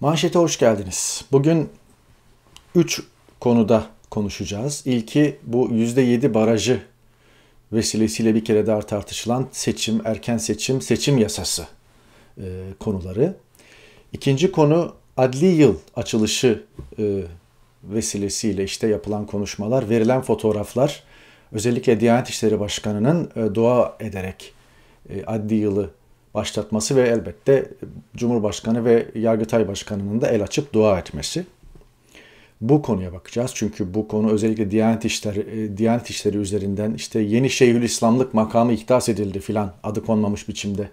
Manşete hoş geldiniz. Bugün 3 konuda konuşacağız. İlki bu %7 barajı vesilesiyle bir kere daha tartışılan seçim, erken seçim, seçim yasası e, konuları. İkinci konu adli yıl açılışı e, vesilesiyle işte yapılan konuşmalar, verilen fotoğraflar özellikle Diyanet İşleri Başkanı'nın e, dua ederek e, adli yılı başlatması ve elbette Cumhurbaşkanı ve Yargıtay Başkanı'nın da el açıp dua etmesi. Bu konuya bakacağız çünkü bu konu özellikle Diyanet İşleri, e, Diyanet İşleri üzerinden işte yeni Şeyhülislamlık makamı ihdas edildi filan adı konmamış biçimde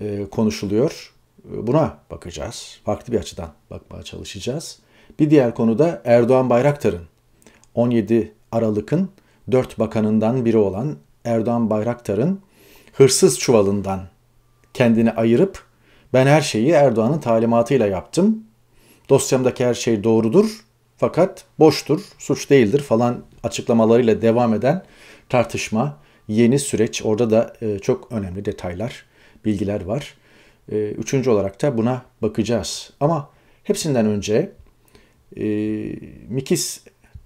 e, konuşuluyor. E, buna bakacağız. Farklı bir açıdan bakmaya çalışacağız. Bir diğer konu da Erdoğan Bayraktar'ın 17 Aralık'ın dört bakanından biri olan Erdoğan Bayraktar'ın hırsız çuvalından kendini ayırıp ben her şeyi Erdoğan'ın talimatıyla yaptım. Dosyamdaki her şey doğrudur fakat boştur, suç değildir falan açıklamalarıyla devam eden tartışma, yeni süreç orada da e, çok önemli detaylar, bilgiler var. E, üçüncü olarak da buna bakacağız. Ama hepsinden önce e, Mikis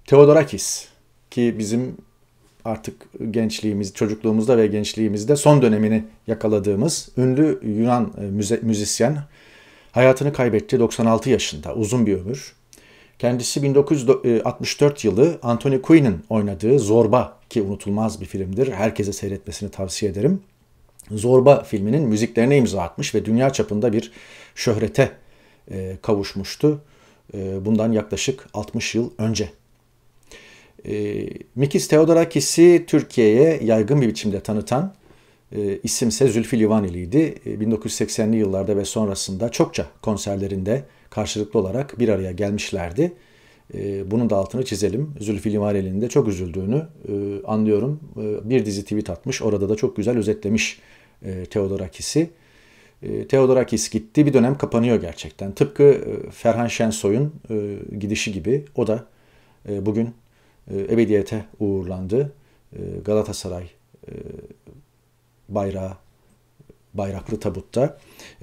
Theodorakis ki bizim artık gençliğimiz, çocukluğumuzda ve gençliğimizde son dönemini yakaladığımız ünlü Yunan e, müze, müzisyen hayatını kaybetti 96 yaşında. Uzun bir ömür. Kendisi 1964 e, yılı Anthony Quinn'in oynadığı Zorba ki unutulmaz bir filmdir. Herkese seyretmesini tavsiye ederim. Zorba filminin müziklerine imza atmış ve dünya çapında bir şöhrete e, kavuşmuştu. Bundan yaklaşık 60 yıl önce. E, Mikis Theodorakis'i Türkiye'ye yaygın bir biçimde tanıtan e, isimse Zülfü Livaneli'ydi. E, 1980'li yıllarda ve sonrasında çokça konserlerinde karşılıklı olarak bir araya gelmişlerdi. E, bunun da altını çizelim. Zülfü Livaneli'nin de çok üzüldüğünü e, anlıyorum. E, bir dizi tweet atmış. Orada da çok güzel özetlemiş e, Theodorakis'i. E, Theodorakis gitti. Bir dönem kapanıyor gerçekten. Tıpkı e, Ferhan Şensoy'un e, gidişi gibi. O da e, bugün e, ebediyete uğurlandı. E, Galatasaray e, bayrağı bayraklı tabutta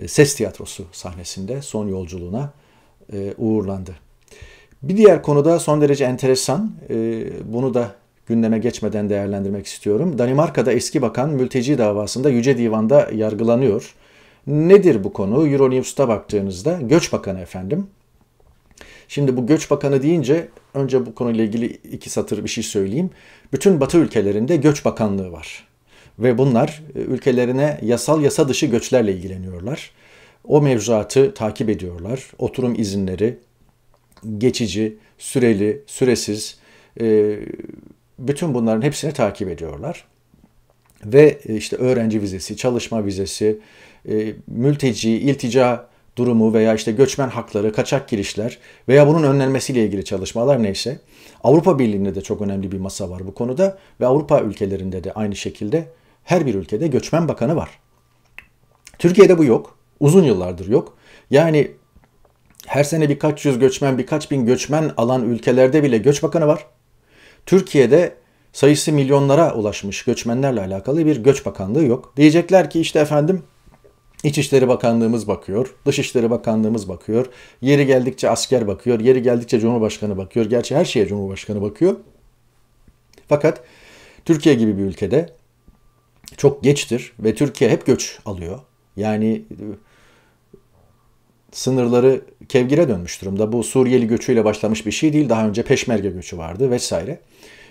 ses tiyatrosu sahnesinde son yolculuğuna uğurlandı. Bir diğer konuda son derece enteresan, bunu da gündeme geçmeden değerlendirmek istiyorum. Danimarka'da eski bakan mülteci davasında Yüce Divan'da yargılanıyor. Nedir bu konu? Euronews'ta baktığınızda Göç Bakanı efendim Şimdi bu göç bakanı deyince önce bu konuyla ilgili iki satır bir şey söyleyeyim. Bütün batı ülkelerinde göç bakanlığı var. Ve bunlar e, ülkelerine yasal yasa dışı göçlerle ilgileniyorlar. O mevzuatı takip ediyorlar. Oturum izinleri, geçici, süreli, süresiz e, bütün bunların hepsini takip ediyorlar. Ve e, işte öğrenci vizesi, çalışma vizesi, mülteci, iltica durumu veya işte göçmen hakları, kaçak girişler veya bunun önlenmesiyle ilgili çalışmalar neyse. Avrupa Birliği'nde de çok önemli bir masa var bu konuda ve Avrupa ülkelerinde de aynı şekilde her bir ülkede göçmen bakanı var. Türkiye'de bu yok. Uzun yıllardır yok. Yani her sene birkaç yüz göçmen, birkaç bin göçmen alan ülkelerde bile göç bakanı var. Türkiye'de sayısı milyonlara ulaşmış göçmenlerle alakalı bir göç bakanlığı yok. Diyecekler ki işte efendim İçişleri Bakanlığımız bakıyor, Dışişleri Bakanlığımız bakıyor, yeri geldikçe asker bakıyor, yeri geldikçe Cumhurbaşkanı bakıyor. Gerçi her şeye Cumhurbaşkanı bakıyor. Fakat Türkiye gibi bir ülkede çok geçtir ve Türkiye hep göç alıyor. Yani e, sınırları kevgire dönmüş durumda. Bu Suriyeli göçüyle başlamış bir şey değil. Daha önce Peşmerge göçü vardı vesaire.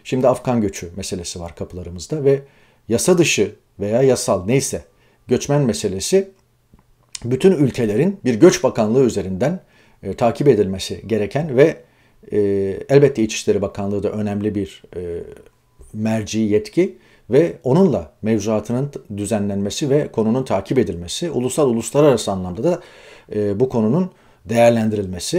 Şimdi Afgan göçü meselesi var kapılarımızda ve yasa dışı veya yasal neyse göçmen meselesi bütün ülkelerin bir göç bakanlığı üzerinden e, takip edilmesi gereken ve e, elbette İçişleri Bakanlığı da önemli bir e, merci yetki ve onunla mevzuatının düzenlenmesi ve konunun takip edilmesi, ulusal uluslararası anlamda da e, bu konunun değerlendirilmesi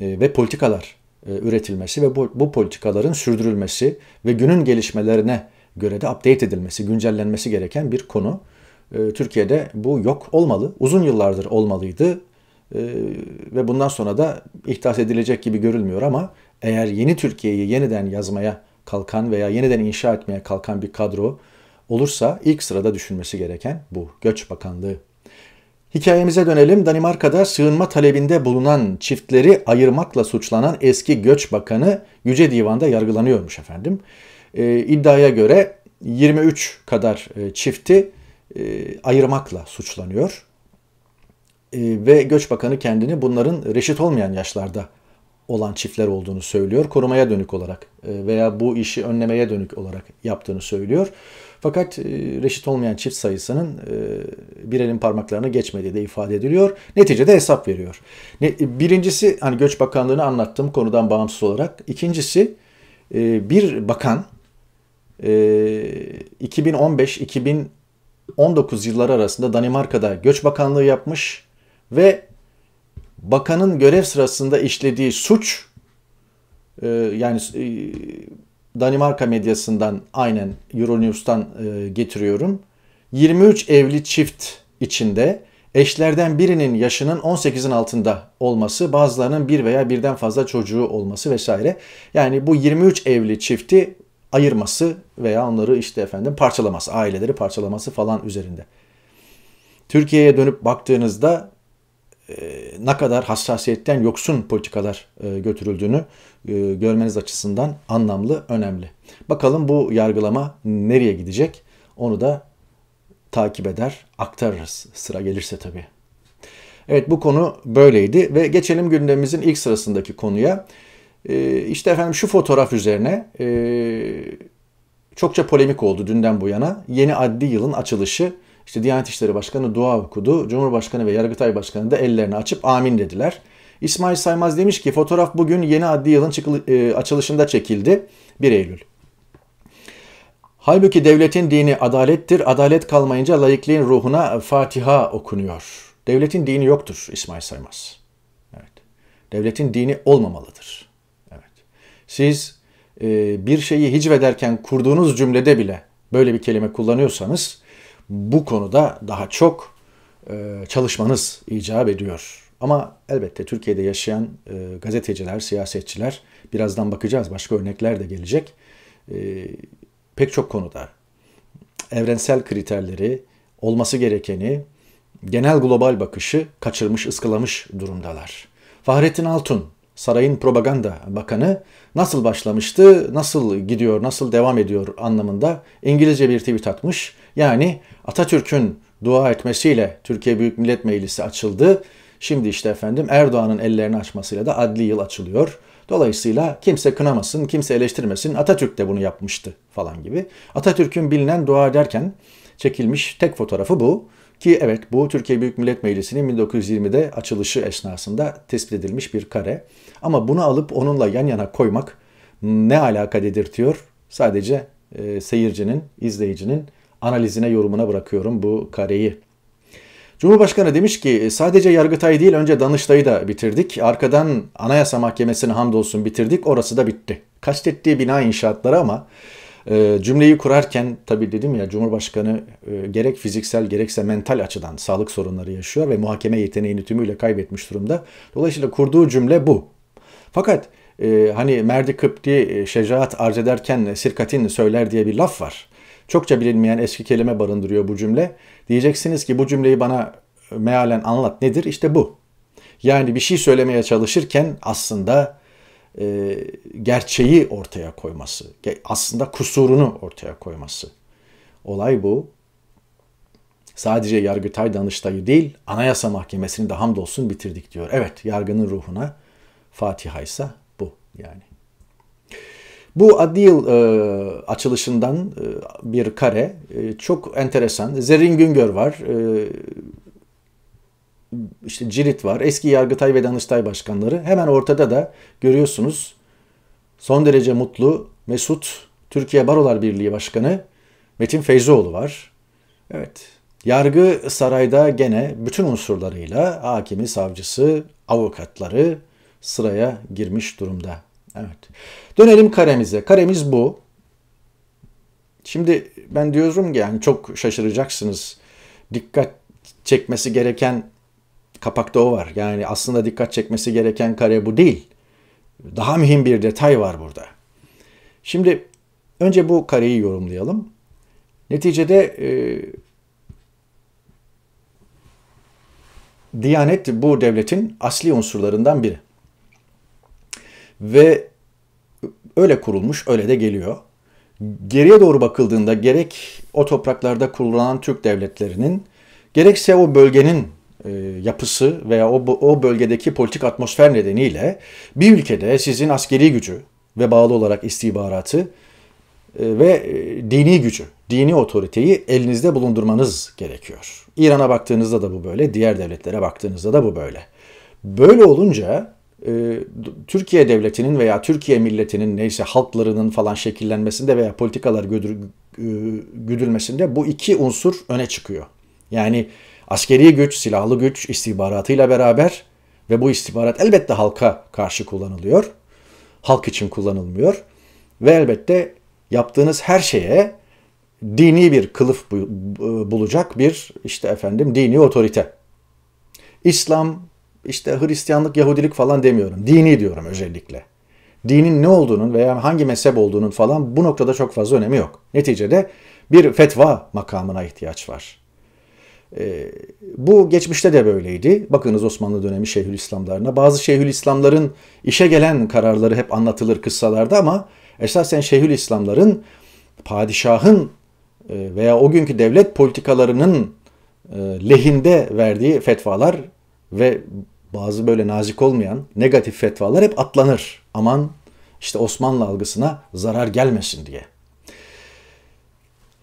e, ve politikalar e, üretilmesi ve bu, bu politikaların sürdürülmesi ve günün gelişmelerine göre de update edilmesi, güncellenmesi gereken bir konu. Ee, Türkiye'de bu yok olmalı. Uzun yıllardır olmalıydı ee, ve bundan sonra da ihdas edilecek gibi görülmüyor ama eğer yeni Türkiye'yi yeniden yazmaya kalkan veya yeniden inşa etmeye kalkan bir kadro olursa ilk sırada düşünmesi gereken bu Göç Bakanlığı. Hikayemize dönelim. Danimarka'da sığınma talebinde bulunan çiftleri ayırmakla suçlanan eski Göç Bakanı Yüce Divan'da yargılanıyormuş efendim. E, iddiaya göre 23 kadar e, çifti e, ayırmakla suçlanıyor. E, ve Göç Bakanı kendini bunların reşit olmayan yaşlarda olan çiftler olduğunu söylüyor. Korumaya dönük olarak e, veya bu işi önlemeye dönük olarak yaptığını söylüyor. Fakat e, reşit olmayan çift sayısının e, bir elin parmaklarına geçmediği de ifade ediliyor. Neticede hesap veriyor. Birincisi hani Göç Bakanlığı'nı anlattığım konudan bağımsız olarak. İkincisi bir bakan 2015-2016 19 yılları arasında Danimarka'da Göç Bakanlığı yapmış ve bakanın görev sırasında işlediği suç e, yani e, Danimarka medyasından aynen Euronews'tan e, getiriyorum. 23 evli çift içinde eşlerden birinin yaşının 18'in altında olması, bazılarının bir veya birden fazla çocuğu olması vesaire. Yani bu 23 evli çifti ayırması veya onları işte efendim parçalaması, aileleri parçalaması falan üzerinde. Türkiye'ye dönüp baktığınızda e, ne kadar hassasiyetten yoksun politikalar e, götürüldüğünü e, görmeniz açısından anlamlı, önemli. Bakalım bu yargılama nereye gidecek? Onu da takip eder, aktarırız sıra gelirse tabii. Evet bu konu böyleydi ve geçelim gündemimizin ilk sırasındaki konuya. E, işte efendim şu fotoğraf üzerine e, çokça polemik oldu dünden bu yana. Yeni adli yılın açılışı işte Diyanet İşleri Başkanı dua okudu. Cumhurbaşkanı ve Yargıtay Başkanı da ellerini açıp amin dediler. İsmail Saymaz demiş ki fotoğraf bugün yeni adli yılın e, açılışında çekildi 1 Eylül. Halbuki devletin dini adalettir. Adalet kalmayınca layıklığın ruhuna Fatiha okunuyor. Devletin dini yoktur İsmail Saymaz. Evet. Devletin dini olmamalıdır. Siz e, bir şeyi hicvederken kurduğunuz cümlede bile böyle bir kelime kullanıyorsanız bu konuda daha çok e, çalışmanız icap ediyor. Ama elbette Türkiye'de yaşayan e, gazeteciler, siyasetçiler birazdan bakacağız başka örnekler de gelecek. E, pek çok konuda evrensel kriterleri, olması gerekeni, genel global bakışı kaçırmış, ıskalamış durumdalar. Fahrettin Altun sarayın propaganda bakanı nasıl başlamıştı, nasıl gidiyor, nasıl devam ediyor anlamında İngilizce bir tweet atmış. Yani Atatürk'ün dua etmesiyle Türkiye Büyük Millet Meclisi açıldı. Şimdi işte efendim Erdoğan'ın ellerini açmasıyla da adli yıl açılıyor. Dolayısıyla kimse kınamasın, kimse eleştirmesin. Atatürk de bunu yapmıştı falan gibi. Atatürk'ün bilinen dua derken çekilmiş tek fotoğrafı bu. Ki evet bu Türkiye Büyük Millet Meclisi'nin 1920'de açılışı esnasında tespit edilmiş bir kare. Ama bunu alıp onunla yan yana koymak ne alaka dedirtiyor? Sadece e, seyircinin, izleyicinin analizine, yorumuna bırakıyorum bu kareyi. Cumhurbaşkanı demiş ki e, sadece Yargıtay değil önce Danıştay'ı da bitirdik. Arkadan Anayasa Mahkemesi'ni hamdolsun bitirdik. Orası da bitti. Kastettiği bina inşaatları ama e, cümleyi kurarken tabii dedim ya Cumhurbaşkanı e, gerek fiziksel gerekse mental açıdan sağlık sorunları yaşıyor ve muhakeme yeteneğini tümüyle kaybetmiş durumda. Dolayısıyla kurduğu cümle bu. Fakat e, hani merdi kıpti e, şecaat arz ederken sirkatin söyler diye bir laf var. Çokça bilinmeyen eski kelime barındırıyor bu cümle. Diyeceksiniz ki bu cümleyi bana e, mealen anlat nedir? İşte bu. Yani bir şey söylemeye çalışırken aslında e, gerçeği ortaya koyması, aslında kusurunu ortaya koyması. Olay bu. Sadece Yargıtay Danıştay'ı değil, Anayasa Mahkemesi'ni de hamdolsun bitirdik diyor. Evet, yargının ruhuna Fatiha ise bu yani. Bu adli yıl e, açılışından e, bir kare e, çok enteresan. Zerrin Güngör var. E, işte Cirit var. Eski Yargıtay ve Danıştay başkanları. Hemen ortada da görüyorsunuz son derece mutlu Mesut Türkiye Barolar Birliği Başkanı Metin Feyzoğlu var. Evet. Yargı sarayda gene bütün unsurlarıyla hakimi, savcısı, avukatları sıraya girmiş durumda. Evet. Dönelim karemize. Karemiz bu. Şimdi ben diyorum ki yani çok şaşıracaksınız. Dikkat çekmesi gereken Kapakta o var. Yani aslında dikkat çekmesi gereken kare bu değil. Daha mühim bir detay var burada. Şimdi önce bu kareyi yorumlayalım. Neticede e, Diyanet bu devletin asli unsurlarından biri. Ve öyle kurulmuş, öyle de geliyor. Geriye doğru bakıldığında gerek o topraklarda kurulan Türk devletlerinin, gerekse o bölgenin e, yapısı veya o, o bölgedeki politik atmosfer nedeniyle bir ülkede sizin askeri gücü ve bağlı olarak istihbaratı e, ve e, dini gücü, dini otoriteyi elinizde bulundurmanız gerekiyor. İran'a baktığınızda da bu böyle, diğer devletlere baktığınızda da bu böyle. Böyle olunca Türkiye devletinin veya Türkiye milletinin neyse halklarının falan şekillenmesinde veya politikalar güdür, güdülmesinde bu iki unsur öne çıkıyor. Yani Askeri güç, silahlı güç istihbaratıyla beraber ve bu istihbarat elbette halka karşı kullanılıyor. Halk için kullanılmıyor. Ve elbette yaptığınız her şeye dini bir kılıf bulacak bir işte efendim dini otorite. İslam, işte Hristiyanlık, Yahudilik falan demiyorum. Dini diyorum özellikle. Dinin ne olduğunun veya hangi mezhep olduğunun falan bu noktada çok fazla önemi yok. Neticede bir fetva makamına ihtiyaç var. E, bu geçmişte de böyleydi. Bakınız Osmanlı dönemi Şeyhülislamlarına. Bazı Şeyhülislamların işe gelen kararları hep anlatılır kıssalarda ama esasen Şeyhülislamların padişahın e, veya o günkü devlet politikalarının e, lehinde verdiği fetvalar ve bazı böyle nazik olmayan negatif fetvalar hep atlanır. Aman işte Osmanlı algısına zarar gelmesin diye.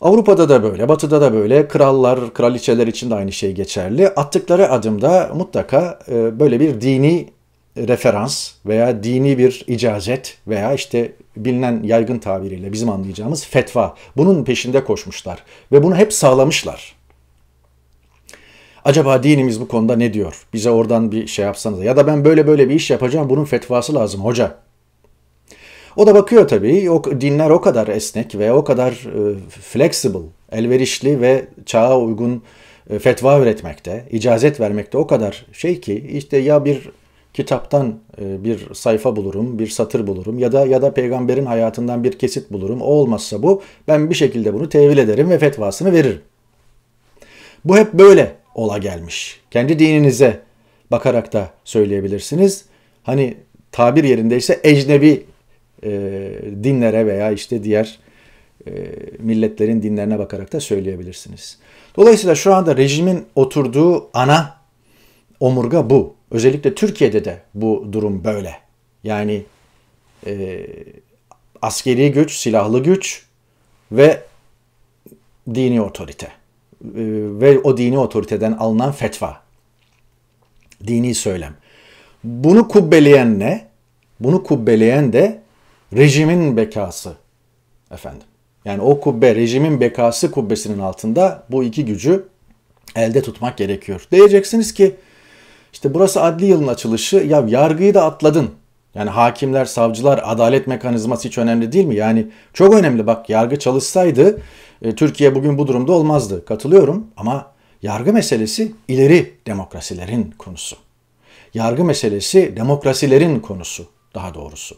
Avrupa'da da böyle, Batı'da da böyle, krallar, kraliçeler için de aynı şey geçerli. Attıkları adımda mutlaka e, böyle bir dini referans veya dini bir icazet veya işte bilinen yaygın tabiriyle bizim anlayacağımız fetva. Bunun peşinde koşmuşlar ve bunu hep sağlamışlar. Acaba dinimiz bu konuda ne diyor? Bize oradan bir şey yapsanız ya da ben böyle böyle bir iş yapacağım bunun fetvası lazım hoca o da bakıyor tabii. O dinler o kadar esnek ve o kadar e, flexible, elverişli ve çağa uygun e, fetva üretmekte, icazet vermekte o kadar şey ki işte ya bir kitaptan e, bir sayfa bulurum, bir satır bulurum ya da ya da peygamberin hayatından bir kesit bulurum. O olmazsa bu ben bir şekilde bunu tevil ederim ve fetvasını veririm. Bu hep böyle ola gelmiş. Kendi dininize bakarak da söyleyebilirsiniz. Hani tabir yerindeyse ecnebi e, dinlere veya işte diğer e, milletlerin dinlerine bakarak da söyleyebilirsiniz. Dolayısıyla şu anda rejimin oturduğu ana omurga bu. Özellikle Türkiye'de de bu durum böyle. Yani e, askeri güç, silahlı güç ve dini otorite e, ve o dini otoriteden alınan fetva, dini söylem. Bunu kubbeleyen ne? Bunu kubbeleyen de rejimin bekası efendim. Yani o kubbe rejimin bekası kubbesinin altında bu iki gücü elde tutmak gerekiyor. Diyeceksiniz ki işte burası adli yılın açılışı ya yargıyı da atladın. Yani hakimler, savcılar, adalet mekanizması hiç önemli değil mi? Yani çok önemli bak yargı çalışsaydı e, Türkiye bugün bu durumda olmazdı. Katılıyorum ama yargı meselesi ileri demokrasilerin konusu. Yargı meselesi demokrasilerin konusu daha doğrusu.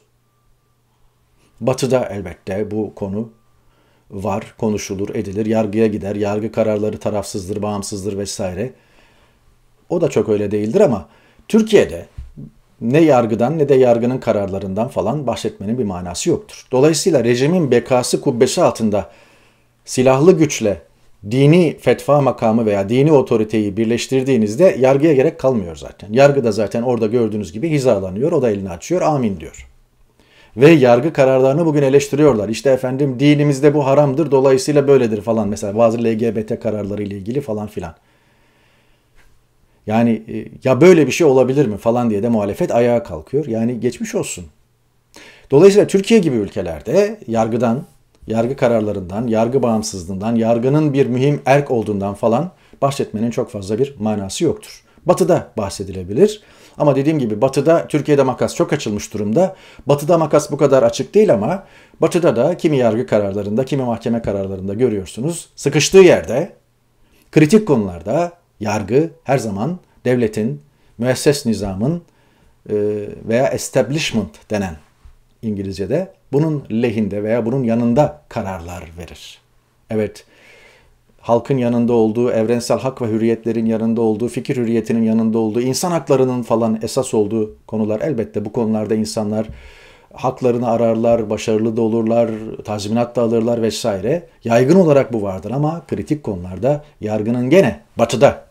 Batı'da elbette bu konu var, konuşulur, edilir, yargıya gider, yargı kararları tarafsızdır, bağımsızdır vesaire. O da çok öyle değildir ama Türkiye'de ne yargıdan ne de yargının kararlarından falan bahsetmenin bir manası yoktur. Dolayısıyla rejimin bekası kubbesi altında silahlı güçle dini fetva makamı veya dini otoriteyi birleştirdiğinizde yargıya gerek kalmıyor zaten. Yargı da zaten orada gördüğünüz gibi hizalanıyor, o da elini açıyor, amin diyor ve yargı kararlarını bugün eleştiriyorlar. İşte efendim dinimizde bu haramdır dolayısıyla böyledir falan mesela bazı LGBT kararları ile ilgili falan filan. Yani e, ya böyle bir şey olabilir mi falan diye de muhalefet ayağa kalkıyor. Yani geçmiş olsun. Dolayısıyla Türkiye gibi ülkelerde yargıdan, yargı kararlarından, yargı bağımsızlığından, yargının bir mühim erk olduğundan falan bahsetmenin çok fazla bir manası yoktur. Batı'da bahsedilebilir. Ama dediğim gibi batıda Türkiye'de makas çok açılmış durumda. Batıda makas bu kadar açık değil ama batıda da kimi yargı kararlarında, kimi mahkeme kararlarında görüyorsunuz. Sıkıştığı yerde kritik konularda yargı her zaman devletin, müesses nizamın e, veya establishment denen İngilizce'de bunun lehinde veya bunun yanında kararlar verir. Evet, halkın yanında olduğu, evrensel hak ve hürriyetlerin yanında olduğu, fikir hürriyetinin yanında olduğu, insan haklarının falan esas olduğu konular. Elbette bu konularda insanlar haklarını ararlar, başarılı da olurlar, tazminat da alırlar vesaire. Yaygın olarak bu vardır ama kritik konularda yargının gene batıda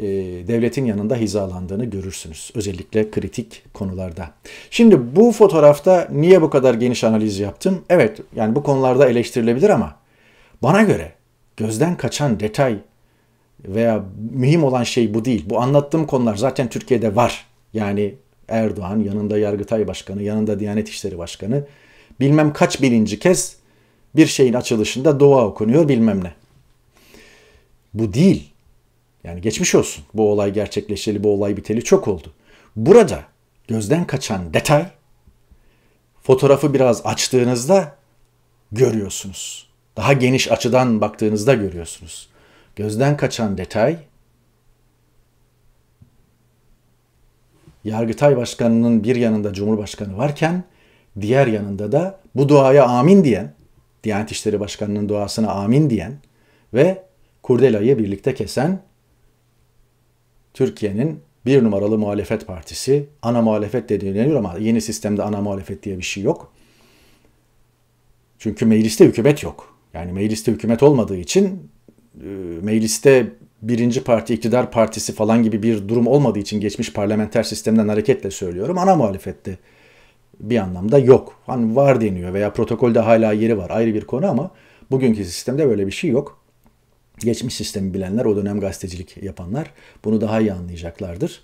e, devletin yanında hizalandığını görürsünüz. Özellikle kritik konularda. Şimdi bu fotoğrafta niye bu kadar geniş analiz yaptım? Evet yani bu konularda eleştirilebilir ama bana göre gözden kaçan detay veya mühim olan şey bu değil. Bu anlattığım konular zaten Türkiye'de var. Yani Erdoğan yanında Yargıtay Başkanı, yanında Diyanet İşleri Başkanı bilmem kaç bininci kez bir şeyin açılışında dua okunuyor bilmem ne. Bu değil. Yani geçmiş olsun. Bu olay gerçekleşeli, bu olay biteli çok oldu. Burada gözden kaçan detay fotoğrafı biraz açtığınızda görüyorsunuz daha geniş açıdan baktığınızda görüyorsunuz. Gözden kaçan detay Yargıtay Başkanı'nın bir yanında Cumhurbaşkanı varken diğer yanında da bu duaya amin diyen, Diyanet İşleri Başkanı'nın duasına amin diyen ve kurdelayı birlikte kesen Türkiye'nin bir numaralı muhalefet partisi, ana muhalefet de deniyor ama yeni sistemde ana muhalefet diye bir şey yok. Çünkü mecliste hükümet yok. Yani mecliste hükümet olmadığı için e, mecliste birinci parti iktidar partisi falan gibi bir durum olmadığı için geçmiş parlamenter sistemden hareketle söylüyorum ana muhalefette bir anlamda yok. Hani var deniyor veya protokolde hala yeri var ayrı bir konu ama bugünkü sistemde böyle bir şey yok. Geçmiş sistemi bilenler o dönem gazetecilik yapanlar bunu daha iyi anlayacaklardır.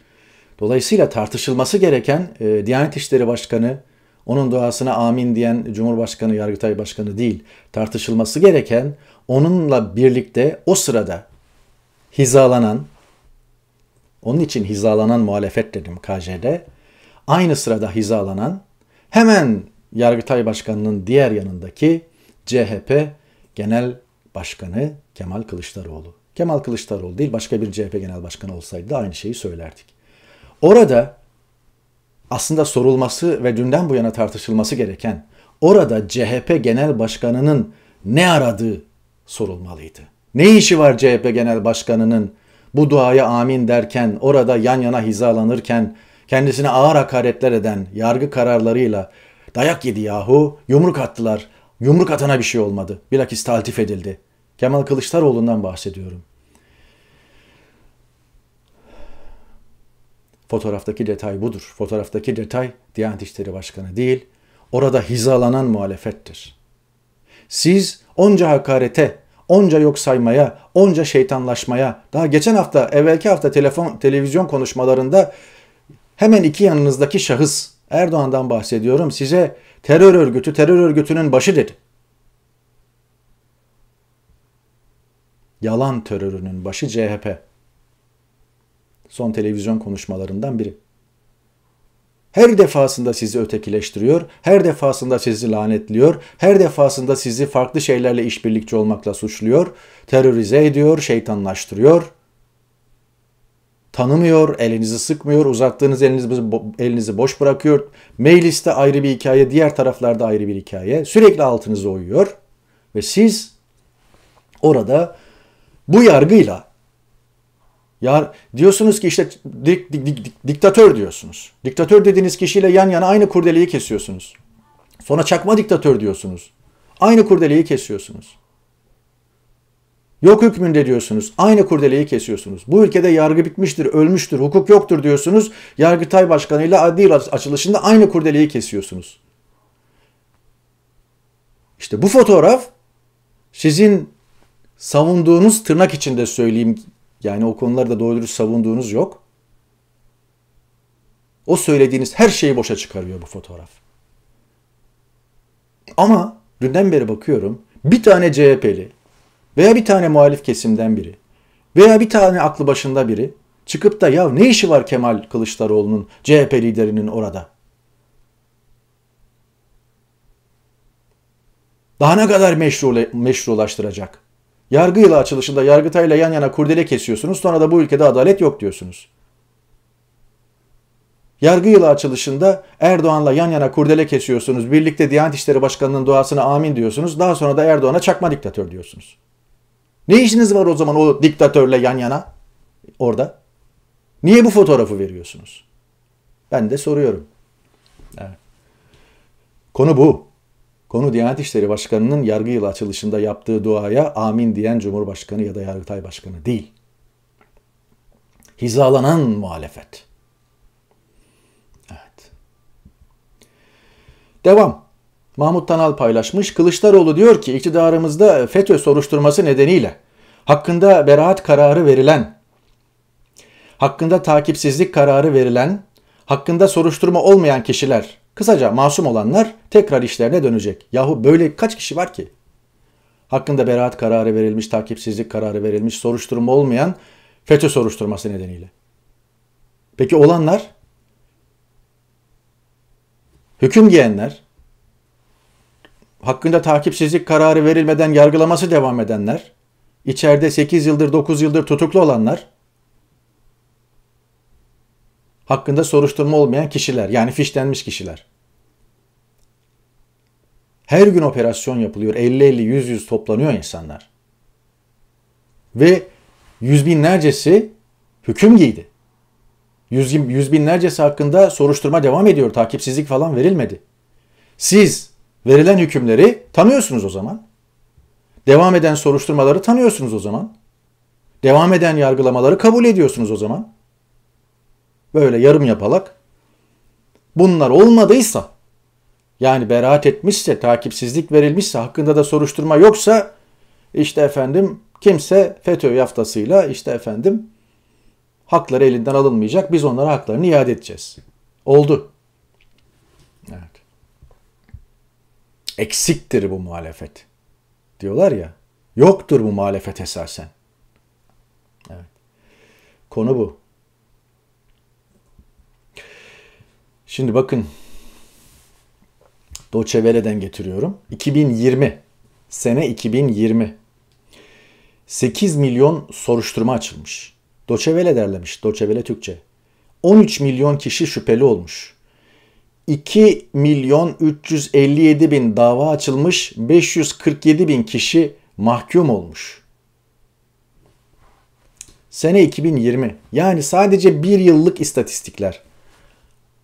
Dolayısıyla tartışılması gereken e, Diyanet İşleri Başkanı onun duasına amin diyen Cumhurbaşkanı, Yargıtay Başkanı değil. Tartışılması gereken onunla birlikte o sırada hizalanan, onun için hizalanan muhalefet dedim KJ'de, aynı sırada hizalanan hemen Yargıtay Başkanı'nın diğer yanındaki CHP Genel Başkanı Kemal Kılıçdaroğlu. Kemal Kılıçdaroğlu değil başka bir CHP Genel Başkanı olsaydı da aynı şeyi söylerdik. Orada aslında sorulması ve dünden bu yana tartışılması gereken orada CHP Genel Başkanı'nın ne aradığı sorulmalıydı. Ne işi var CHP Genel Başkanı'nın bu duaya amin derken, orada yan yana hizalanırken, kendisine ağır hakaretler eden yargı kararlarıyla dayak yedi yahu, yumruk attılar, yumruk atana bir şey olmadı, bilakis taltif edildi. Kemal Kılıçdaroğlu'ndan bahsediyorum. Fotoğraftaki detay budur. Fotoğraftaki detay Diyanet İşleri Başkanı değil, orada hizalanan muhalefettir. Siz onca hakarete, onca yok saymaya, onca şeytanlaşmaya, daha geçen hafta, evvelki hafta telefon, televizyon konuşmalarında hemen iki yanınızdaki şahıs, Erdoğan'dan bahsediyorum, size terör örgütü, terör örgütünün başı dedi. Yalan terörünün başı CHP son televizyon konuşmalarından biri. Her defasında sizi ötekileştiriyor, her defasında sizi lanetliyor, her defasında sizi farklı şeylerle işbirlikçi olmakla suçluyor, terörize ediyor, şeytanlaştırıyor. Tanımıyor, elinizi sıkmıyor, uzattığınız elinizi, elinizi boş bırakıyor. Mecliste ayrı bir hikaye, diğer taraflarda ayrı bir hikaye. Sürekli altınızı oyuyor ve siz orada bu yargıyla ya diyorsunuz ki işte dik, dik, dik, dik, diktatör diyorsunuz. Diktatör dediğiniz kişiyle yan yana aynı kurdeleyi kesiyorsunuz. Sonra çakma diktatör diyorsunuz. Aynı kurdeleyi kesiyorsunuz. Yok hükmünde diyorsunuz. Aynı kurdeleyi kesiyorsunuz. Bu ülkede yargı bitmiştir, ölmüştür, hukuk yoktur diyorsunuz. Yargıtay Başkanı ile adil açılışında aynı kurdeleyi kesiyorsunuz. İşte bu fotoğraf sizin savunduğunuz tırnak içinde söyleyeyim yani o konularda da doğru savunduğunuz yok. O söylediğiniz her şeyi boşa çıkarıyor bu fotoğraf. Ama dünden beri bakıyorum bir tane CHP'li veya bir tane muhalif kesimden biri veya bir tane aklı başında biri çıkıp da ya ne işi var Kemal Kılıçdaroğlu'nun CHP liderinin orada? Daha ne kadar meşru, meşrulaştıracak? Yargı yılı açılışında Yargıtay'la yan yana kurdele kesiyorsunuz. Sonra da bu ülkede adalet yok diyorsunuz. Yargı yılı açılışında Erdoğan'la yan yana kurdele kesiyorsunuz. Birlikte Diyanet İşleri Başkanı'nın duasına amin diyorsunuz. Daha sonra da Erdoğan'a çakma diktatör diyorsunuz. Ne işiniz var o zaman o diktatörle yan yana orada? Niye bu fotoğrafı veriyorsunuz? Ben de soruyorum. Evet. Konu bu. Konu Diyanet İşleri Başkanı'nın yargı yılı açılışında yaptığı duaya amin diyen Cumhurbaşkanı ya da Yargıtay Başkanı değil. Hizalanan muhalefet. Evet. Devam. Mahmut Tanal paylaşmış. Kılıçdaroğlu diyor ki iktidarımızda FETÖ soruşturması nedeniyle hakkında beraat kararı verilen, hakkında takipsizlik kararı verilen, hakkında soruşturma olmayan kişiler Kısaca masum olanlar tekrar işlerine dönecek. Yahu böyle kaç kişi var ki? Hakkında beraat kararı verilmiş, takipsizlik kararı verilmiş, soruşturma olmayan FETÖ soruşturması nedeniyle. Peki olanlar? Hüküm giyenler, hakkında takipsizlik kararı verilmeden yargılaması devam edenler, içeride 8 yıldır 9 yıldır tutuklu olanlar, hakkında soruşturma olmayan kişiler yani fişlenmiş kişiler. Her gün operasyon yapılıyor. 50-50, 100-100 toplanıyor insanlar. Ve yüz binlercesi hüküm giydi. Yüz, yüz binlercesi hakkında soruşturma devam ediyor. Takipsizlik falan verilmedi. Siz verilen hükümleri tanıyorsunuz o zaman. Devam eden soruşturmaları tanıyorsunuz o zaman. Devam eden yargılamaları kabul ediyorsunuz o zaman böyle yarım yapalak bunlar olmadıysa yani beraat etmişse, takipsizlik verilmişse, hakkında da soruşturma yoksa işte efendim kimse FETÖ yaftasıyla işte efendim hakları elinden alınmayacak. Biz onlara haklarını iade edeceğiz. Oldu. Evet. Eksiktir bu muhalefet. Diyorlar ya. Yoktur bu muhalefet esasen. Evet. Konu bu. Şimdi bakın Doçevele'den getiriyorum. 2020 sene 2020 8 milyon soruşturma açılmış. Doçevele derlemiş. Doçevele Türkçe. 13 milyon kişi şüpheli olmuş. 2 milyon 357 bin dava açılmış. 547 bin kişi mahkum olmuş. Sene 2020. Yani sadece bir yıllık istatistikler.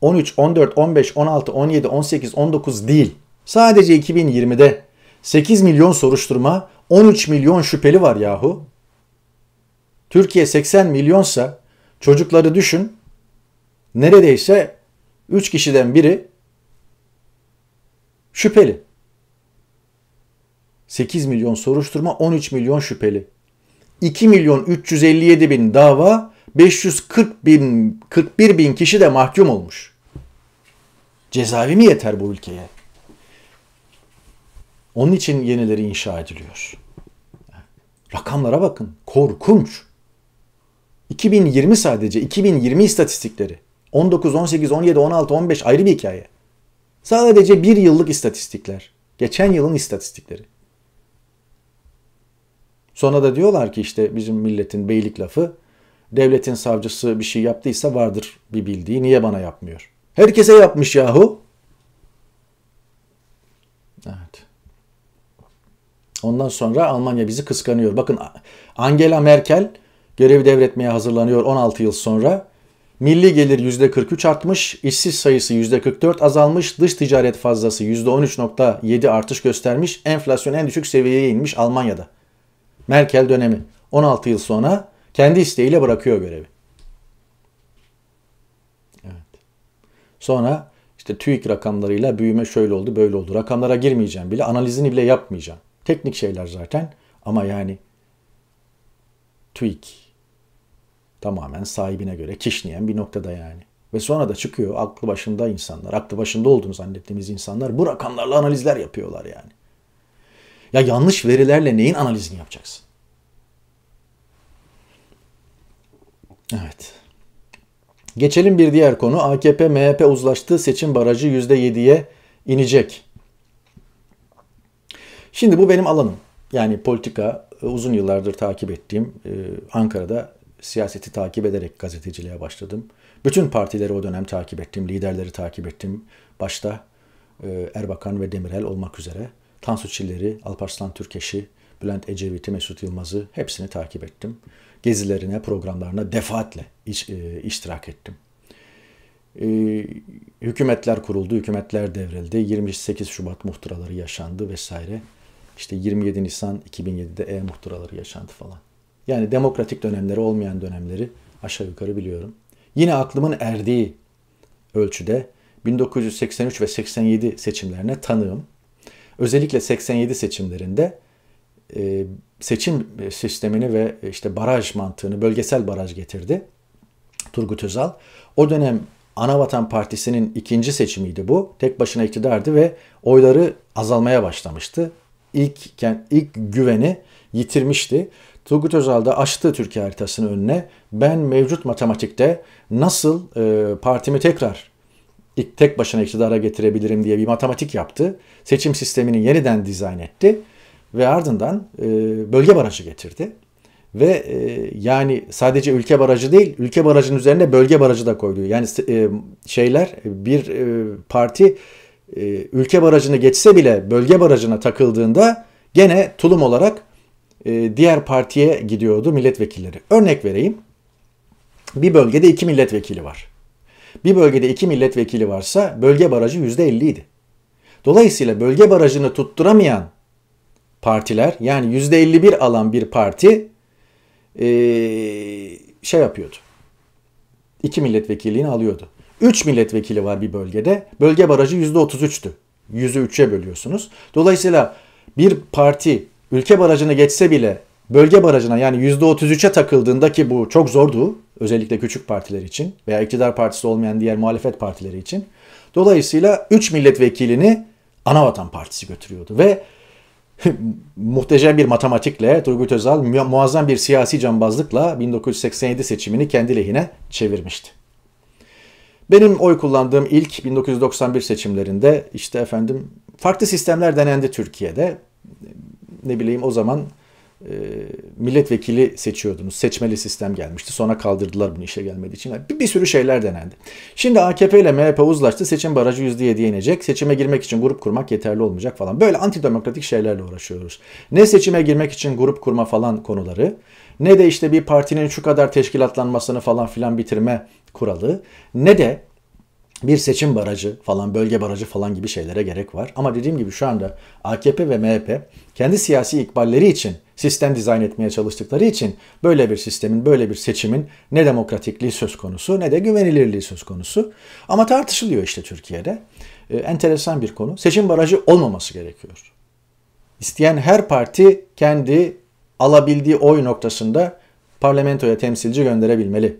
13, 14, 15, 16, 17, 18, 19 değil. Sadece 2020'de 8 milyon soruşturma, 13 milyon şüpheli var yahu. Türkiye 80 milyonsa çocukları düşün. Neredeyse 3 kişiden biri şüpheli. 8 milyon soruşturma, 13 milyon şüpheli. 2 milyon 357 bin dava, 540 bin, 41 bin kişi de mahkum olmuş. Cezaevi mi yeter bu ülkeye? Onun için yenileri inşa ediliyor. Rakamlara bakın. Korkunç. 2020 sadece. 2020 istatistikleri. 19, 18, 17, 16, 15 ayrı bir hikaye. Sadece bir yıllık istatistikler. Geçen yılın istatistikleri. Sonra da diyorlar ki işte bizim milletin beylik lafı devletin savcısı bir şey yaptıysa vardır bir bildiği. Niye bana yapmıyor? Herkese yapmış yahu. Evet. Ondan sonra Almanya bizi kıskanıyor. Bakın Angela Merkel görevi devretmeye hazırlanıyor 16 yıl sonra. Milli gelir %43 artmış, işsiz sayısı %44 azalmış, dış ticaret fazlası %13.7 artış göstermiş, enflasyon en düşük seviyeye inmiş Almanya'da. Merkel dönemi 16 yıl sonra kendi isteğiyle bırakıyor görevi. Evet. Sonra işte TÜİK rakamlarıyla büyüme şöyle oldu böyle oldu. Rakamlara girmeyeceğim bile analizini bile yapmayacağım. Teknik şeyler zaten ama yani TÜİK tamamen sahibine göre kişneyen bir noktada yani. Ve sonra da çıkıyor aklı başında insanlar, aklı başında olduğunu zannettiğimiz insanlar bu rakamlarla analizler yapıyorlar yani. Ya yanlış verilerle neyin analizini yapacaksın? Evet. Geçelim bir diğer konu. AKP-MHP uzlaştığı seçim barajı %7'ye inecek. Şimdi bu benim alanım. Yani politika e, uzun yıllardır takip ettiğim e, Ankara'da siyaseti takip ederek gazeteciliğe başladım. Bütün partileri o dönem takip ettim, liderleri takip ettim. Başta e, Erbakan ve Demirel olmak üzere. Tansu Çilleri, Alparslan Türkeş'i, Bülent Ecevit'i, Mesut Yılmaz'ı hepsini takip ettim. Gezilerine, programlarına defaatle iş, e, iştirak ettim. E, hükümetler kuruldu, hükümetler devrildi. 28 Şubat muhtıraları yaşandı vesaire. İşte 27 Nisan 2007'de E muhtıraları yaşandı falan. Yani demokratik dönemleri olmayan dönemleri aşağı yukarı biliyorum. Yine aklımın erdiği ölçüde 1983 ve 87 seçimlerine tanığım. Özellikle 87 seçimlerinde e, seçim sistemini ve işte baraj mantığını, bölgesel baraj getirdi Turgut Özal. O dönem Anavatan Partisi'nin ikinci seçimiydi bu. Tek başına iktidardı ve oyları azalmaya başlamıştı. İlk, ilk güveni yitirmişti. Turgut Özal da açtı Türkiye haritasının önüne. Ben mevcut matematikte nasıl e, partimi tekrar ilk tek başına iktidara getirebilirim diye bir matematik yaptı. Seçim sistemini yeniden dizayn etti ve ardından e, bölge barajı getirdi. Ve e, yani sadece ülke barajı değil, ülke barajının üzerine bölge barajı da koydu. Yani e, şeyler bir e, parti e, ülke barajını geçse bile bölge barajına takıldığında gene tulum olarak e, diğer partiye gidiyordu milletvekilleri. Örnek vereyim. Bir bölgede iki milletvekili var. Bir bölgede iki milletvekili varsa bölge barajı %50 idi. Dolayısıyla bölge barajını tutturamayan partiler yani %51 alan bir parti e, şey yapıyordu. İki milletvekilliğini alıyordu. Üç milletvekili var bir bölgede. Bölge barajı %33'tü. Yüzü üçe bölüyorsunuz. Dolayısıyla bir parti ülke barajını geçse bile bölge barajına yani %33'e takıldığında ki bu çok zordu özellikle küçük partiler için veya iktidar partisi olmayan diğer muhalefet partileri için. Dolayısıyla 3 milletvekilini Anavatan Partisi götürüyordu ve muhteşem bir matematikle Turgut Özal muazzam bir siyasi cambazlıkla 1987 seçimini kendi lehine çevirmişti. Benim oy kullandığım ilk 1991 seçimlerinde işte efendim farklı sistemler denendi Türkiye'de. Ne bileyim o zaman e, milletvekili seçiyordunuz. Seçmeli sistem gelmişti. Sonra kaldırdılar bunu işe gelmediği için. Bir, bir sürü şeyler denendi. Şimdi AKP ile MHP uzlaştı. Seçim barajı %7'ye inecek. Seçime girmek için grup kurmak yeterli olmayacak falan. Böyle antidemokratik şeylerle uğraşıyoruz. Ne seçime girmek için grup kurma falan konuları ne de işte bir partinin şu kadar teşkilatlanmasını falan filan bitirme kuralı ne de bir seçim barajı falan, bölge barajı falan gibi şeylere gerek var. Ama dediğim gibi şu anda AKP ve MHP kendi siyasi ikballeri için sistem dizayn etmeye çalıştıkları için böyle bir sistemin, böyle bir seçimin ne demokratikliği söz konusu ne de güvenilirliği söz konusu. Ama tartışılıyor işte Türkiye'de. E, enteresan bir konu. Seçim barajı olmaması gerekiyor. İsteyen her parti kendi alabildiği oy noktasında parlamentoya temsilci gönderebilmeli.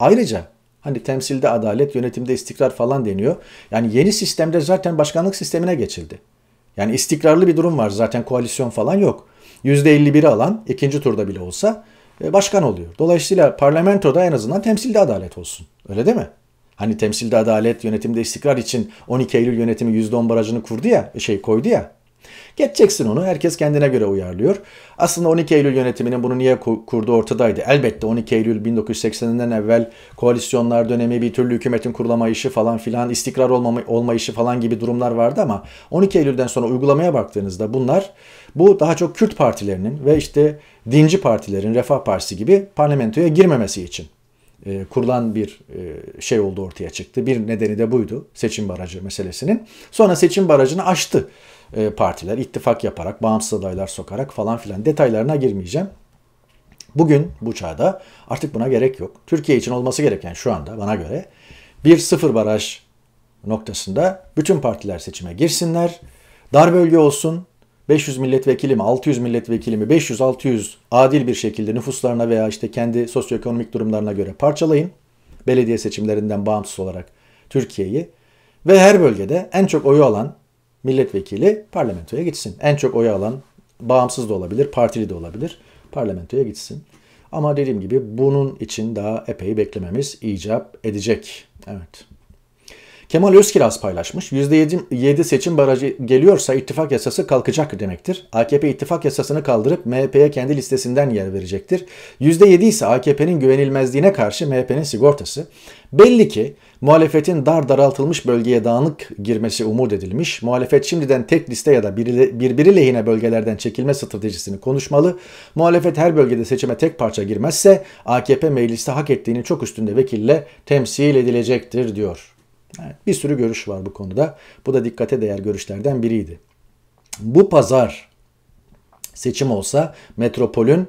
Ayrıca Hani temsilde adalet, yönetimde istikrar falan deniyor. Yani yeni sistemde zaten başkanlık sistemine geçildi. Yani istikrarlı bir durum var. Zaten koalisyon falan yok. %51'i alan ikinci turda bile olsa e, başkan oluyor. Dolayısıyla parlamentoda en azından temsilde adalet olsun. Öyle değil mi? Hani temsilde adalet, yönetimde istikrar için 12 Eylül yönetimi %10 barajını kurdu ya, e, şey koydu ya. Geçeceksin onu. Herkes kendine göre uyarlıyor. Aslında 12 Eylül yönetiminin bunu niye kurduğu ortadaydı. Elbette 12 Eylül 1980'den evvel koalisyonlar dönemi, bir türlü hükümetin kurulama işi falan filan, istikrar olma, olma işi falan gibi durumlar vardı ama 12 Eylül'den sonra uygulamaya baktığınızda bunlar bu daha çok Kürt partilerinin ve işte dinci partilerin, Refah Partisi gibi parlamentoya girmemesi için e, kurulan bir e, şey oldu ortaya çıktı. Bir nedeni de buydu seçim barajı meselesinin. Sonra seçim barajını aştı. E, partiler ittifak yaparak, bağımsız adaylar sokarak falan filan detaylarına girmeyeceğim. Bugün bu çağda artık buna gerek yok. Türkiye için olması gereken şu anda bana göre bir sıfır baraj noktasında bütün partiler seçime girsinler. Dar bölge olsun. 500 milletvekili mi, 600 milletvekili mi, 500-600 adil bir şekilde nüfuslarına veya işte kendi sosyoekonomik durumlarına göre parçalayın. Belediye seçimlerinden bağımsız olarak Türkiye'yi. Ve her bölgede en çok oyu alan milletvekili parlamentoya gitsin. En çok oyu alan bağımsız da olabilir, partili de olabilir. Parlamentoya gitsin. Ama dediğim gibi bunun için daha epey beklememiz icap edecek. Evet. Kemal Özkiraz paylaşmış. %7 seçim barajı geliyorsa ittifak yasası kalkacak demektir. AKP ittifak yasasını kaldırıp MHP'ye kendi listesinden yer verecektir. %7 ise AKP'nin güvenilmezliğine karşı MHP'nin sigortası. Belli ki Muhalefetin dar daraltılmış bölgeye dağınık girmesi umut edilmiş. Muhalefet şimdiden tek liste ya da birbiri lehine bölgelerden çekilme stratejisini konuşmalı. Muhalefet her bölgede seçime tek parça girmezse AKP mecliste hak ettiğini çok üstünde vekille temsil edilecektir diyor. Evet, bir sürü görüş var bu konuda. Bu da dikkate değer görüşlerden biriydi. Bu pazar seçim olsa metropolün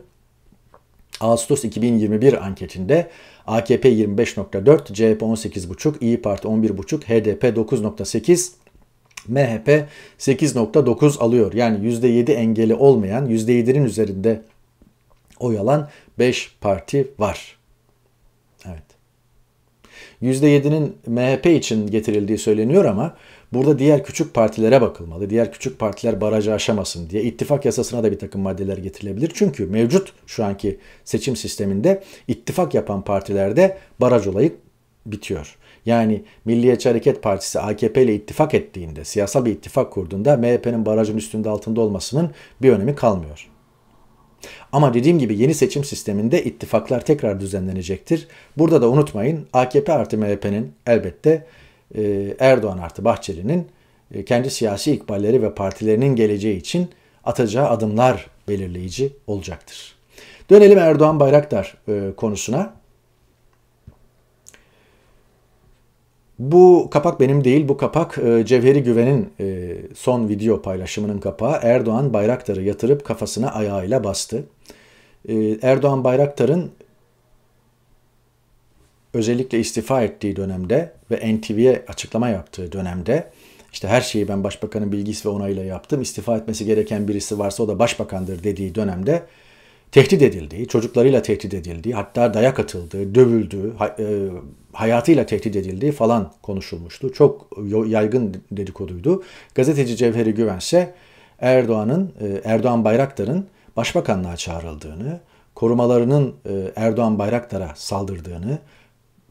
Ağustos 2021 anketinde AKP 25.4, CHP 18.5, İyi Parti 11.5, HDP 9.8, MHP 8.9 alıyor. Yani %7 engeli olmayan, %7'nin üzerinde oy alan 5 parti var. Evet. %7'nin MHP için getirildiği söyleniyor ama Burada diğer küçük partilere bakılmalı. Diğer küçük partiler barajı aşamasın diye ittifak yasasına da bir takım maddeler getirilebilir. Çünkü mevcut şu anki seçim sisteminde ittifak yapan partilerde baraj olayı bitiyor. Yani Milliyetçi Hareket Partisi AKP ile ittifak ettiğinde, siyasal bir ittifak kurduğunda MHP'nin barajın üstünde altında olmasının bir önemi kalmıyor. Ama dediğim gibi yeni seçim sisteminde ittifaklar tekrar düzenlenecektir. Burada da unutmayın AKP artı MHP'nin elbette e, Erdoğan artı Bahçeli'nin e, kendi siyasi ikballeri ve partilerinin geleceği için atacağı adımlar belirleyici olacaktır. Dönelim Erdoğan Bayraktar e, konusuna. Bu kapak benim değil, bu kapak Cevheri Güven'in son video paylaşımının kapağı. Erdoğan Bayraktar'ı yatırıp kafasına ayağıyla bastı. Erdoğan Bayraktar'ın özellikle istifa ettiği dönemde ve NTV'ye açıklama yaptığı dönemde işte her şeyi ben başbakanın bilgisi ve onayıyla yaptım. İstifa etmesi gereken birisi varsa o da başbakandır dediği dönemde tehdit edildiği, çocuklarıyla tehdit edildiği, hatta dayak atıldığı, dövüldüğü, e, hayatıyla tehdit edildiği falan konuşulmuştu. Çok yaygın dedikoduydu. Gazeteci Cevheri Güvense Erdoğan'ın, e, Erdoğan Bayraktar'ın başbakanlığa çağrıldığını, korumalarının e, Erdoğan Bayraktar'a saldırdığını,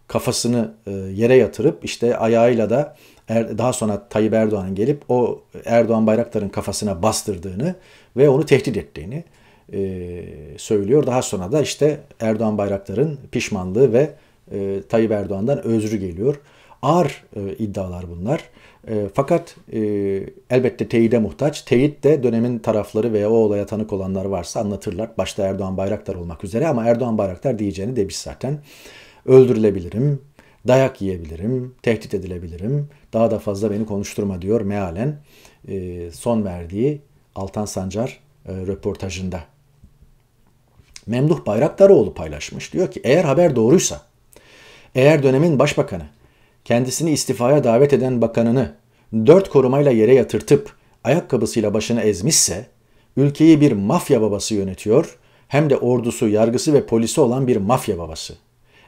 kafasını e, yere yatırıp işte ayağıyla da er, daha sonra Tayyip Erdoğan gelip o Erdoğan Bayraktar'ın kafasına bastırdığını ve onu tehdit ettiğini e, söylüyor. Daha sonra da işte Erdoğan Bayraktar'ın pişmanlığı ve e, Tayyip Erdoğan'dan özrü geliyor. Ağır iddialar bunlar. Fakat elbette teyide muhtaç. Teyit de dönemin tarafları veya o olaya tanık olanlar varsa anlatırlar. Başta Erdoğan Bayraktar olmak üzere ama Erdoğan Bayraktar diyeceğini demiş zaten. Öldürülebilirim, dayak yiyebilirim, tehdit edilebilirim. Daha da fazla beni konuşturma diyor mealen e, son verdiği Altan Sancar e, röportajında. Memduh Bayraktaroğlu paylaşmış. Diyor ki eğer haber doğruysa, eğer dönemin başbakanı kendisini istifaya davet eden bakanını dört korumayla yere yatırtıp ayakkabısıyla başını ezmişse, ülkeyi bir mafya babası yönetiyor, hem de ordusu, yargısı ve polisi olan bir mafya babası.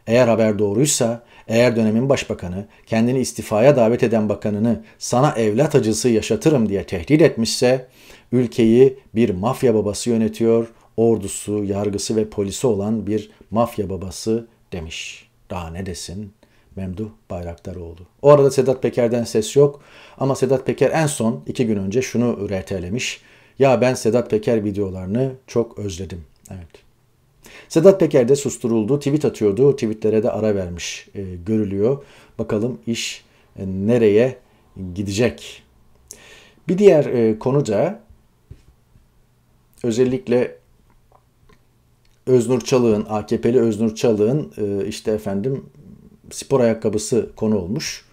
Eğer haber doğruysa, eğer dönemin başbakanı kendini istifaya davet eden bakanını sana evlat acısı yaşatırım diye tehdit etmişse, ülkeyi bir mafya babası yönetiyor, ordusu, yargısı ve polisi olan bir mafya babası demiş. Daha ne desin? Memduh Bayraktaroğlu. O arada Sedat Peker'den ses yok ama Sedat Peker en son iki gün önce şunu RT'lemiş. Ya ben Sedat Peker videolarını çok özledim. Evet. Sedat Peker de susturuldu, tweet atıyordu. Tweetlere de ara vermiş e, görülüyor. Bakalım iş e, nereye gidecek? Bir diğer e, konu da özellikle Öznur Çalık'ın, AKP'li Öznur Çalık'ın e, işte efendim spor ayakkabısı konu olmuş.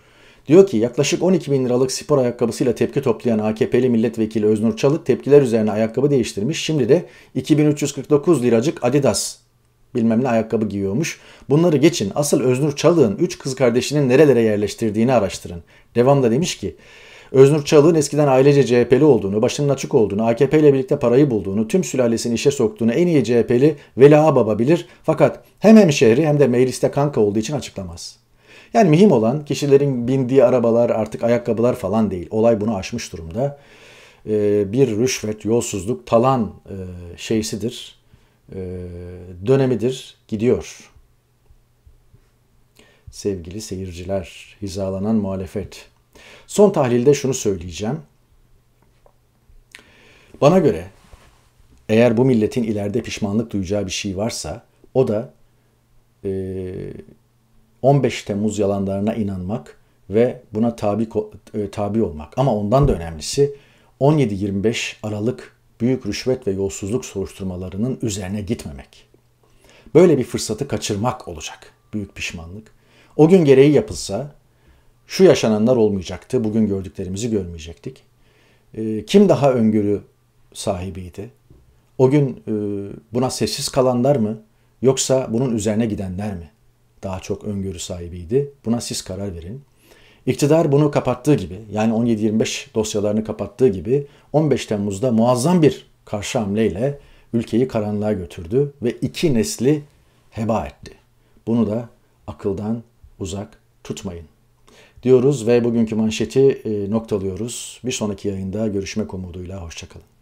Diyor ki yaklaşık 12 bin liralık spor ayakkabısıyla tepki toplayan AKP'li milletvekili Öznur Çalık tepkiler üzerine ayakkabı değiştirmiş. Şimdi de 2349 liracık Adidas bilmem ne ayakkabı giyiyormuş. Bunları geçin. Asıl Öznur Çalık'ın 3 kız kardeşinin nerelere yerleştirdiğini araştırın. Devamda demiş ki Öznur Çalık'ın eskiden ailece CHP'li olduğunu, başının açık olduğunu, AKP ile birlikte parayı bulduğunu, tüm sülalesini işe soktuğunu en iyi CHP'li Veli Ağbaba bilir fakat hem hemşehri hem de mecliste kanka olduğu için açıklamaz. Yani mühim olan kişilerin bindiği arabalar artık ayakkabılar falan değil. Olay bunu aşmış durumda. Ee, bir rüşvet, yolsuzluk, talan e, şeysidir, e, dönemidir gidiyor. Sevgili seyirciler, hizalanan muhalefet. Son tahlilde şunu söyleyeceğim. Bana göre eğer bu milletin ileride pişmanlık duyacağı bir şey varsa o da e, 15 Temmuz yalanlarına inanmak ve buna tabi e, tabi olmak. Ama ondan da önemlisi 17-25 Aralık büyük rüşvet ve yolsuzluk soruşturmalarının üzerine gitmemek. Böyle bir fırsatı kaçırmak olacak büyük pişmanlık. O gün gereği yapılsa şu yaşananlar olmayacaktı, bugün gördüklerimizi görmeyecektik. Ee, kim daha öngörü sahibiydi? O gün e, buna sessiz kalanlar mı yoksa bunun üzerine gidenler mi? Daha çok öngörü sahibiydi. Buna siz karar verin. İktidar bunu kapattığı gibi yani 17-25 dosyalarını kapattığı gibi 15 Temmuz'da muazzam bir karşı hamleyle ülkeyi karanlığa götürdü ve iki nesli heba etti. Bunu da akıldan uzak tutmayın diyoruz ve bugünkü manşeti e, noktalıyoruz. Bir sonraki yayında görüşmek umuduyla hoşçakalın.